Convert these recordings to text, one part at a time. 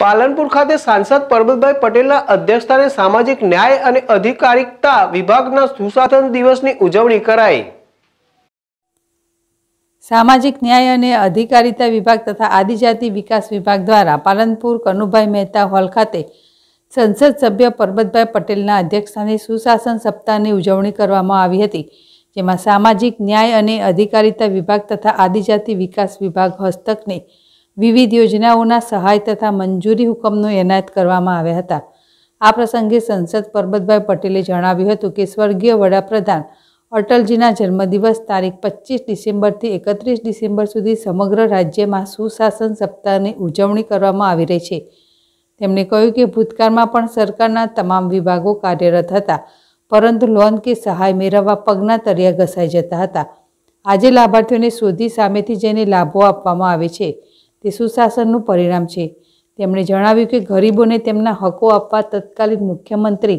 પાલનપુર ખાતે સાંસદ પરબતભાઈ પટેલના અધ્યક્ષસ્થાને સામાજિક ન્યાય અને અધિકારિકતા વિભાગના સુશાસન દિવસની ઉજવણી કરાઈ સામાજિક ન્યાય અને અધિકારિતા વિભાગ તથા આદિજાતિ વિકાસ વિભાગ દ્વારા પાલનપુર કનુભાઈ મહેતા હોલ ખાતે સંસદ સભ્ય પરબતભાઈ પટેલના અધ્યક્ષસ્થાને સુશાસન સપ્તાહની ઉજવણી કરવામાં આવી હતી જેમાં સામાજિક ન્યાય અને અધિકારિતા વિભાગ તથા આદિજાતિ વિકાસ વિભાગ હસ્તકની વિવિધ યોજનાઓના સહાય તથા મંજૂરી હુકમનો એનાયત કરવામાં આવ્યા હતા આ પ્રસંગે સંસદ પરબતભાઈ પટેલે જણાવ્યું હતું કે સ્વર્ગીય વડાપ્રધાન અટલજીના જન્મદિવસ તારીખ પચીસ ડિસેમ્બરથી એકત્રીસ ડિસેમ્બર સુધી સમગ્ર રાજ્યમાં સુશાસન સપ્તાહની ઉજવણી કરવામાં આવી રહી છે તેમણે કહ્યું કે ભૂતકાળમાં પણ સરકારના તમામ વિભાગો કાર્યરત હતા પરંતુ લોન કે સહાય મેળવવા પગના તળિયા ઘસાઈ જતા હતા આજે લાભાર્થીઓને શોધી સામેથી જઈને લાભો આપવામાં આવે છે તે સુશાસનનું પરિણામ છે તેમણે જણાવ્યું કે ગરીબોને તેમના હકો આપવા તત્કાલીન મુખ્યમંત્રી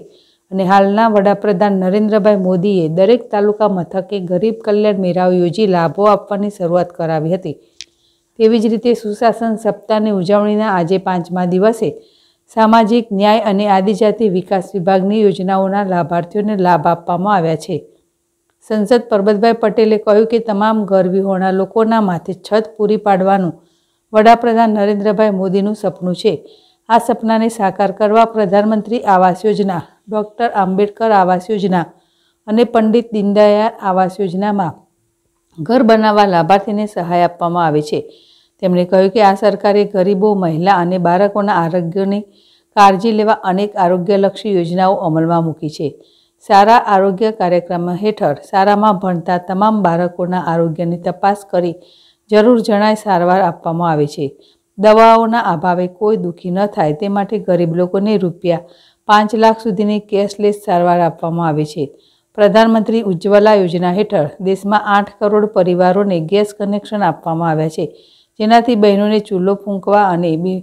અને હાલના વડાપ્રધાન નરેન્દ્રભાઈ મોદીએ દરેક તાલુકા મથકે ગરીબ કલ્યાણ મેળાઓ યોજી લાભો આપવાની શરૂઆત કરાવી હતી તેવી જ રીતે સુશાસન સપ્તાહની ઉજવણીના આજે પાંચમા દિવસે સામાજિક ન્યાય અને આદિજાતિ વિકાસ વિભાગની યોજનાઓના લાભાર્થીઓને લાભ આપવામાં આવ્યા છે સંસદ પરબતભાઈ પટેલે કહ્યું કે તમામ ગરવી હોણા લોકોના માથે છત પૂરી પાડવાનું વડાપ્રધાન નરેન્દ્રભાઈ મોદીનું સપનું છે આ સપનાને સાકાર કરવા પ્રધાનમંત્રી આવાસ યોજના ડૉક્ટર આંબેડકર આવાસ યોજના અને પંડિત દીનદયાળ આવાસ યોજનામાં ઘર બનાવવા લાભાર્થીને સહાય આપવામાં આવે છે તેમણે કહ્યું કે આ સરકારે ગરીબો મહિલા અને બાળકોના આરોગ્યની કાળજી લેવા અનેક આરોગ્યલક્ષી યોજનાઓ અમલમાં મૂકી છે સારા આરોગ્ય કાર્યક્રમ હેઠળ સારામાં ભણતા તમામ બાળકોના આરોગ્યની તપાસ કરી જરૂર જણાય સારવાર આપવામાં આવે છે દવાઓના અભાવે કોઈ દુઃખી ન થાય તે માટે ગરીબ લોકોને રૂપિયા પાંચ લાખ સુધીની કેશલેસ સારવાર આપવામાં આવે છે પ્રધાનમંત્રી ઉજ્જવલા યોજના હેઠળ દેશમાં આઠ કરોડ પરિવારોને ગેસ કનેક્શન આપવામાં આવ્યા છે જેનાથી બહેનોને ચૂલ્લો ફૂંકવા અને બી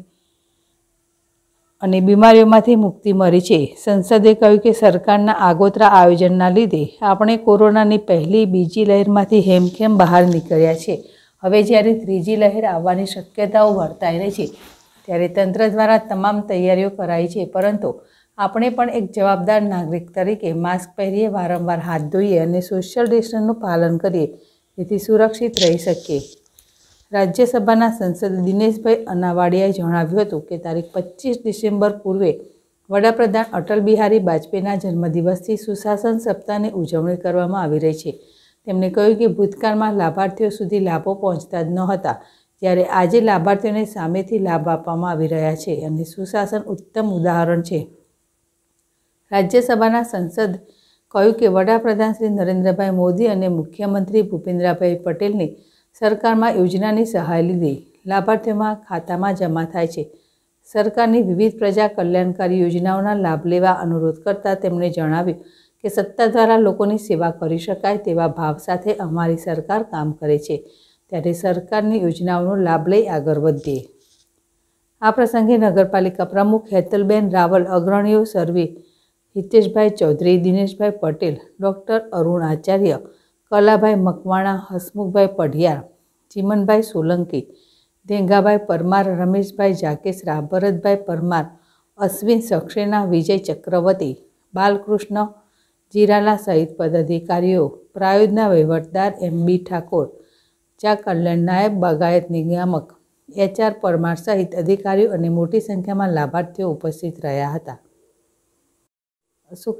અને બીમારીઓમાંથી મુક્તિ મળી છે સંસદે કહ્યું કે સરકારના આગોતરા આયોજનના લીધે આપણે કોરોનાની પહેલી બીજી લહેરમાંથી હેમખેમ બહાર નીકળ્યા છે હવે જ્યારે ત્રીજી લહેર આવવાની શક્યતાઓ વર્તાઈ રહી છે ત્યારે તંત્ર દ્વારા તમામ તૈયારીઓ કરાઈ છે પરંતુ આપણે પણ એક જવાબદાર નાગરિક તરીકે માસ્ક પહેરીએ વારંવાર હાથ ધોઈએ અને સોશિયલ ડિસ્ટન્સનું પાલન કરીએ જેથી સુરક્ષિત રહી શકીએ રાજ્યસભાના સંસદ દિનેશભાઈ અનાવાડિયાએ જણાવ્યું હતું કે તારીખ પચીસ ડિસેમ્બર પૂર્વે વડાપ્રધાન અટલ બિહારી વાજપેયીના જન્મદિવસથી સુશાસન સપ્તાહની ઉજવણી કરવામાં આવી રહી છે તેમણે કહ્યું કે ભૂતકાળમાં લાભાર્થીઓ સુધી લાભો પહોંચતા જ ન હતા જ્યારે આજે લાભાર્થીઓને સામેથી લાભ આપવામાં આવી રહ્યા છે અને સુશાસન ઉત્તમ ઉદાહરણ છે રાજ્યસભાના સંસદ કહ્યું કે વડાપ્રધાન શ્રી નરેન્દ્રભાઈ મોદી અને મુખ્યમંત્રી ભૂપેન્દ્રભાઈ પટેલની સરકારમાં યોજનાની સહાય લીધી લાભાર્થીઓમાં ખાતામાં જમા થાય છે સરકારની વિવિધ પ્રજા કલ્યાણકારી યોજનાઓના લાભ લેવા અનુરોધ કરતાં તેમણે જણાવ્યું કે સત્તા દ્વારા લોકોની સેવા કરી શકાય તેવા ભાવ સાથે અમારી સરકાર કામ કરે છે ત્યારે સરકારની યોજનાઓનો લાભ લઈ આગળ વધીએ આ પ્રસંગે નગરપાલિકા પ્રમુખ હેતલબેન રાવલ અગ્રણીઓ સર્વે હિતેશભાઈ ચૌધરી દિનેશભાઈ પટેલ ડૉક્ટર અરુણ આચાર્ય કલાભાઈ મકવાણા હસમુખભાઈ પઢિયાર ચીમનભાઈ સોલંકી ધેંગાભાઈ પરમાર રમેશભાઈ જાકેસરા ભરતભાઈ પરમાર અશ્વિન સક્ષેના વિજય ચક્રવર્તી બાલકૃષ્ણ जिराला सहित पदाधिकारी प्रायोजना वहिवटदार एम बी ठाकोरच्या कल्याण नायब बागायत नियामक एच आर सहित अधिकारी आणि मोठी संख्या लाभार्थी उपस्थित राहतो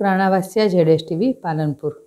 राणावासिया जडेश टी वी पालनपूर